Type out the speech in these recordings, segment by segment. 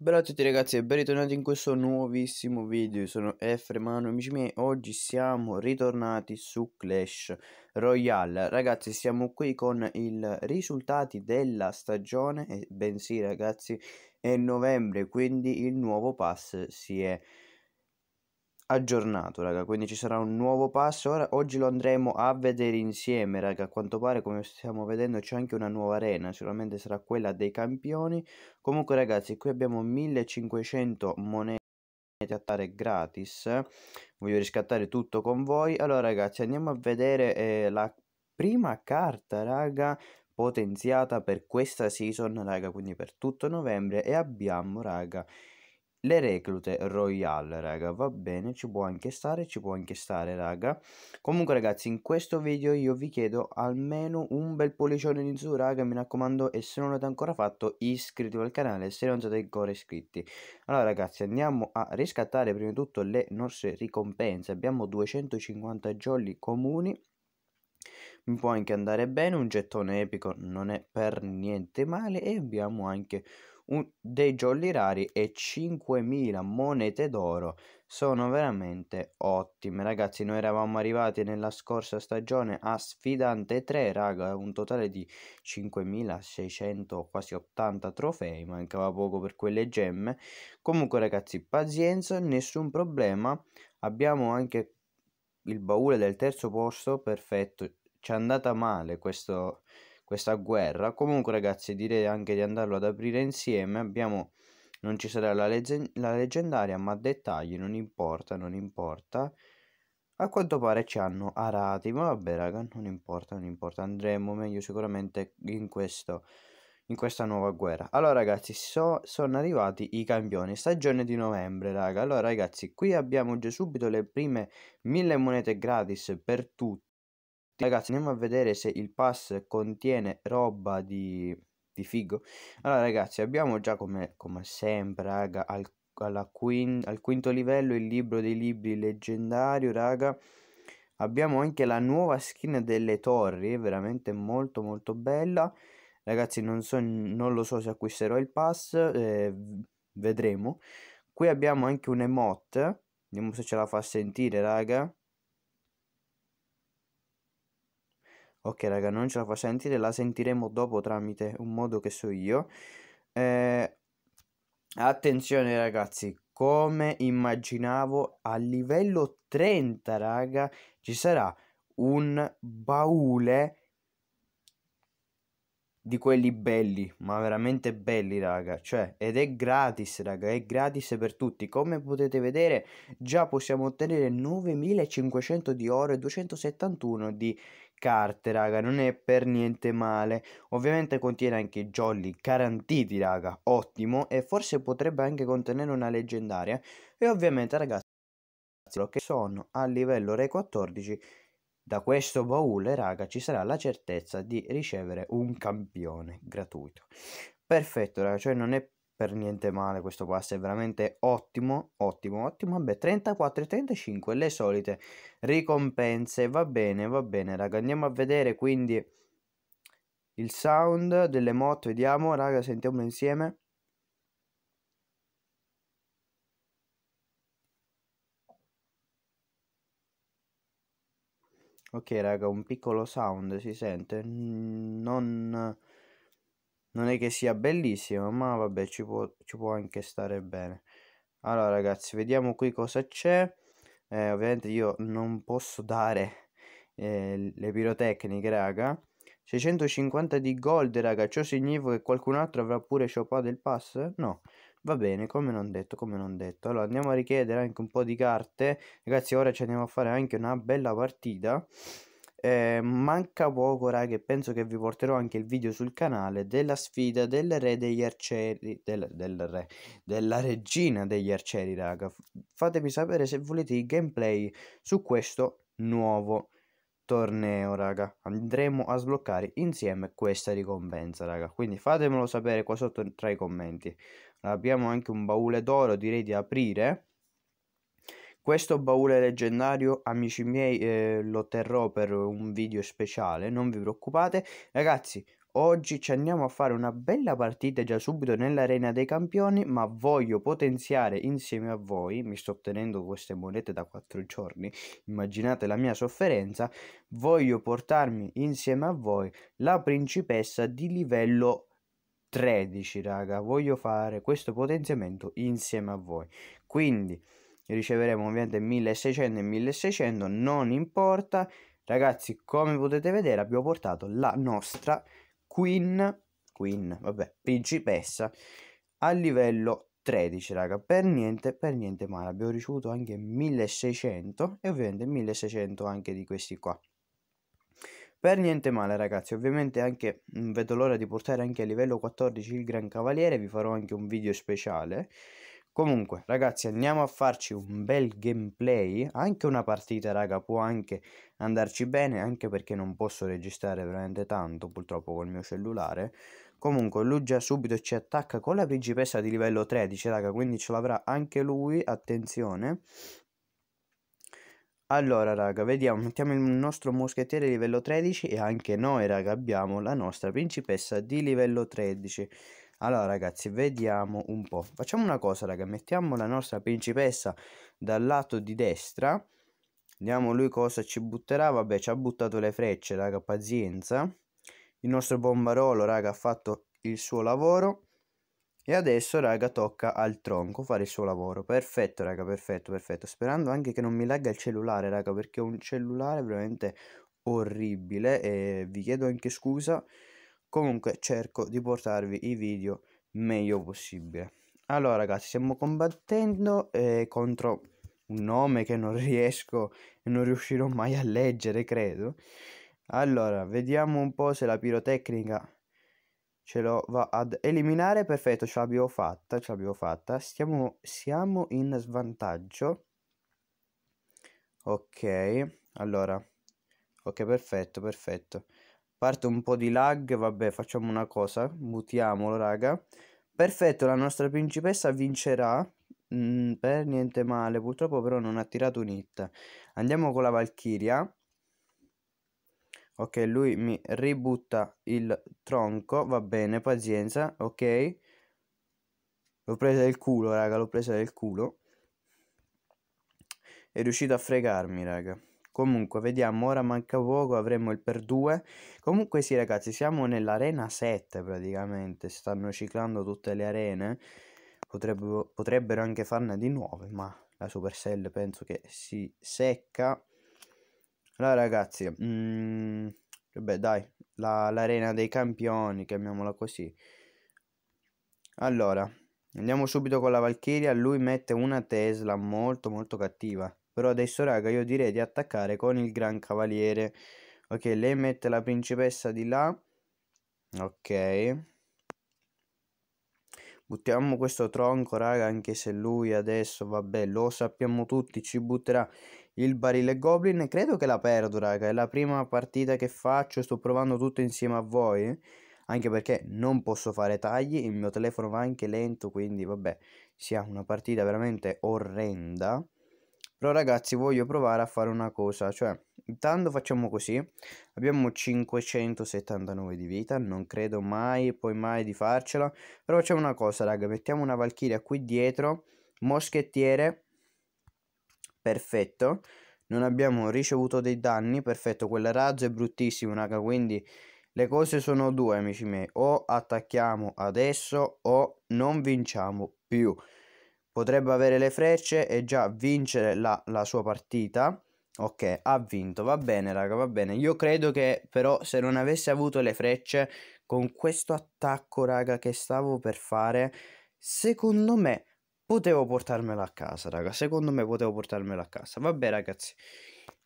Bella a tutti ragazzi e ben ritornati in questo nuovissimo video, sono Efremano amici miei, oggi siamo ritornati su Clash Royale Ragazzi siamo qui con i risultati della stagione, eh, bensì ragazzi è novembre quindi il nuovo pass si è aggiornato, raga, quindi ci sarà un nuovo pass. Ora, oggi lo andremo a vedere insieme, raga. A quanto pare, come stiamo vedendo, c'è anche una nuova arena, sicuramente sarà quella dei campioni. Comunque, ragazzi, qui abbiamo 1500 monete attaccare gratis voglio riscattare tutto con voi allora ragazzi andiamo a vedere eh, la prima carta raga potenziata per questa season raga quindi per tutto novembre e abbiamo raga le reclute royale raga va bene ci può anche stare ci può anche stare raga comunque ragazzi in questo video io vi chiedo almeno un bel pollicione in su raga mi raccomando e se non l'avete ancora fatto iscrivetevi al canale se non siete ancora iscritti allora ragazzi andiamo a riscattare prima di tutto le nostre ricompense abbiamo 250 jolly comuni mi può anche andare bene un gettone epico non è per niente male e abbiamo anche un, dei jolly rari e 5.000 monete d'oro sono veramente ottime ragazzi noi eravamo arrivati nella scorsa stagione a sfidante 3 raga un totale di 5.600 quasi 80 trofei mancava poco per quelle gemme comunque ragazzi pazienza nessun problema abbiamo anche il baule del terzo posto perfetto ci è andata male questo questa guerra. Comunque, ragazzi, direi anche di andarlo ad aprire insieme. Abbiamo. Non ci sarà la, legge... la leggendaria, ma dettagli non importa, non importa. A quanto pare ci hanno arati, ma vabbè raga, non importa, non importa, andremo meglio sicuramente in, questo, in questa nuova guerra. Allora ragazzi, so, sono arrivati i campioni, stagione di novembre raga. Allora ragazzi, qui abbiamo già subito le prime mille monete gratis per tutti Ragazzi andiamo a vedere se il pass contiene roba di, di figo Allora ragazzi abbiamo già come, come sempre raga al, quin, al quinto livello il libro dei libri leggendario raga Abbiamo anche la nuova skin delle torri, veramente molto molto bella. Ragazzi non, so, non lo so se acquisterò il pass, eh, vedremo. Qui abbiamo anche un emote, vediamo se ce la fa sentire raga. Ok raga, non ce la fa sentire, la sentiremo dopo tramite un modo che so io. Eh, attenzione ragazzi, come immaginavo a livello 30 raga ci sarà un baule di quelli belli, ma veramente belli, raga. Cioè, ed è gratis, raga, è gratis per tutti. Come potete vedere, già possiamo ottenere 9500 di oro e 271 di carte, raga, non è per niente male. Ovviamente contiene anche Jolly garantiti, raga, ottimo e forse potrebbe anche contenere una leggendaria e ovviamente, ragazzi, che sono a livello Re 14 da questo baule, raga, ci sarà la certezza di ricevere un campione gratuito. Perfetto, raga, cioè non è per niente male questo pass è veramente ottimo ottimo ottimo vabbè 34 e 35 le solite ricompense va bene va bene raga andiamo a vedere quindi il sound delle moto vediamo raga sentiamo insieme ok raga un piccolo sound si sente non non è che sia bellissimo ma vabbè ci può, ci può anche stare bene allora ragazzi vediamo qui cosa c'è eh, ovviamente io non posso dare eh, le pirotecniche raga 650 di gold raga ciò significa che qualcun altro avrà pure shoppato il pass? no va bene come non detto come non detto allora andiamo a richiedere anche un po' di carte ragazzi ora ci andiamo a fare anche una bella partita eh, manca poco, raga, che penso che vi porterò anche il video sul canale della sfida del re degli arcieri, del, del re, della regina degli arcieri, raga. Fatemi sapere se volete il gameplay su questo nuovo torneo, raga. Andremo a sbloccare insieme questa ricompensa, raga. Quindi fatemelo sapere qua sotto tra i commenti. Abbiamo anche un baule d'oro, direi di aprire questo baule leggendario, amici miei, eh, lo terrò per un video speciale, non vi preoccupate. Ragazzi, oggi ci andiamo a fare una bella partita già subito nell'arena dei campioni, ma voglio potenziare insieme a voi, mi sto ottenendo queste monete da 4 giorni, immaginate la mia sofferenza, voglio portarmi insieme a voi la principessa di livello 13, raga, voglio fare questo potenziamento insieme a voi. Quindi riceveremo ovviamente 1600 e 1600 non importa ragazzi come potete vedere abbiamo portato la nostra queen queen vabbè principessa a livello 13 raga per niente per niente male abbiamo ricevuto anche 1600 e ovviamente 1600 anche di questi qua per niente male ragazzi, ovviamente anche vedo l'ora di portare anche a livello 14 il Gran Cavaliere, vi farò anche un video speciale. Comunque, ragazzi, andiamo a farci un bel gameplay. Anche una partita, raga, può anche andarci bene, anche perché non posso registrare veramente tanto, purtroppo, col mio cellulare. Comunque, lui già subito ci attacca con la principessa di livello 13, raga, quindi ce l'avrà anche lui, attenzione. Allora, raga, vediamo, mettiamo il nostro moschettiere livello 13 e anche noi, raga, abbiamo la nostra principessa di livello 13. Allora ragazzi, vediamo un po'. Facciamo una cosa, raga, mettiamo la nostra principessa dal lato di destra. Vediamo lui cosa ci butterà. Vabbè, ci ha buttato le frecce, raga, pazienza. Il nostro bombarolo, raga, ha fatto il suo lavoro. E adesso, raga, tocca al tronco fare il suo lavoro. Perfetto, raga, perfetto, perfetto. Sperando anche che non mi lagga il cellulare, raga, perché è un cellulare veramente orribile. E vi chiedo anche scusa comunque cerco di portarvi i video meglio possibile allora ragazzi stiamo combattendo eh, contro un nome che non riesco e non riuscirò mai a leggere credo allora vediamo un po' se la pirotecnica ce lo va ad eliminare perfetto ce l'abbiamo fatta ce l'abbiamo fatta Stiamo, siamo in svantaggio ok allora ok perfetto perfetto Parte un po' di lag, vabbè, facciamo una cosa, mutiamolo, raga. Perfetto, la nostra principessa vincerà. Mm, per niente male, purtroppo però non ha tirato un hit. Andiamo con la Valchiria. Ok, lui mi ributta il tronco, va bene, pazienza, ok. L'ho presa del culo, raga, l'ho presa del culo. È riuscito a fregarmi, raga. Comunque, vediamo, ora manca poco, avremo il per 2. Comunque sì ragazzi, siamo nell'arena 7 praticamente, stanno ciclando tutte le arene. Potrebbero, potrebbero anche farne di nuove, ma la Supercell penso che si secca. Allora ragazzi, mh, mm, vabbè dai, l'arena la, dei campioni, chiamiamola così. Allora, andiamo subito con la Valkyria, lui mette una Tesla molto molto cattiva. Però adesso raga io direi di attaccare con il gran cavaliere. Ok, lei mette la principessa di là. Ok. Buttiamo questo tronco, raga, anche se lui adesso, vabbè, lo sappiamo tutti, ci butterà il barile goblin. Credo che la perdo, raga, è la prima partita che faccio, sto provando tutto insieme a voi. Anche perché non posso fare tagli, il mio telefono va anche lento, quindi vabbè, sia una partita veramente orrenda. Però ragazzi voglio provare a fare una cosa, cioè intanto facciamo così, abbiamo 579 di vita, non credo mai poi mai di farcela, però facciamo una cosa raga, mettiamo una valchiria qui dietro, moschettiere, perfetto, non abbiamo ricevuto dei danni, perfetto, quel razzo è bruttissimo raga, quindi le cose sono due amici miei, o attacchiamo adesso o non vinciamo più potrebbe avere le frecce e già vincere la, la sua partita. Ok, ha vinto, va bene raga, va bene. Io credo che però se non avesse avuto le frecce con questo attacco raga che stavo per fare, secondo me potevo portarmelo a casa raga, secondo me potevo portarmelo a casa. Vabbè ragazzi,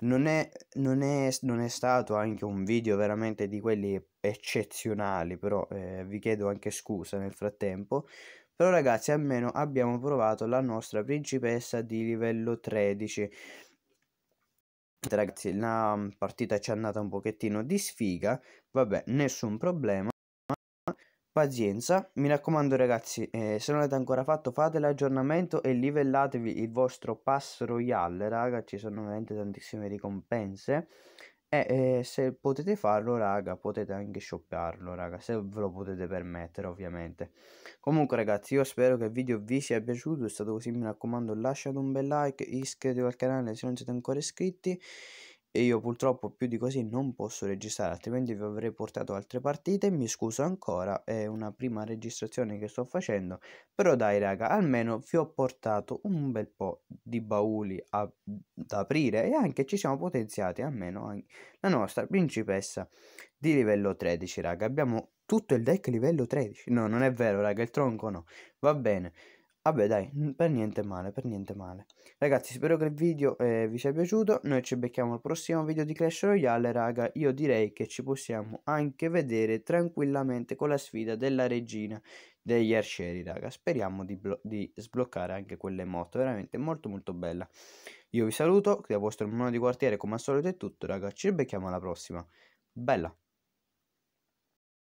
non è, non è, non è stato anche un video veramente di quelli eccezionali, però eh, vi chiedo anche scusa nel frattempo. Però ragazzi almeno abbiamo provato la nostra principessa di livello 13 Ragazzi la partita ci è andata un pochettino di sfiga Vabbè nessun problema Pazienza, mi raccomando ragazzi, eh, se non l'avete ancora fatto fate l'aggiornamento e livellatevi il vostro pass royale, raga, ci sono veramente tantissime ricompense. E eh, eh, se potete farlo, raga, potete anche shopparlo, raga, se ve lo potete permettere, ovviamente. Comunque, ragazzi, io spero che il video vi sia piaciuto. È stato così, mi raccomando, lasciate un bel like, iscrivetevi al canale se non siete ancora iscritti e io purtroppo più di così non posso registrare altrimenti vi avrei portato altre partite mi scuso ancora è una prima registrazione che sto facendo però dai raga almeno vi ho portato un bel po' di bauli a, da aprire e anche ci siamo potenziati almeno la nostra principessa di livello 13 raga abbiamo tutto il deck livello 13 no non è vero raga il tronco no va bene Vabbè dai, per niente male, per niente male. Ragazzi, spero che il video eh, vi sia piaciuto. Noi ci becchiamo al prossimo video di Clash Royale, raga. Io direi che ci possiamo anche vedere tranquillamente con la sfida della regina degli arcieri, raga. Speriamo di, di sbloccare anche quelle moto, veramente molto molto bella. Io vi saluto, qui da vostro Bruno di quartiere come al solito è tutto, raga. Ci becchiamo alla prossima. Bella!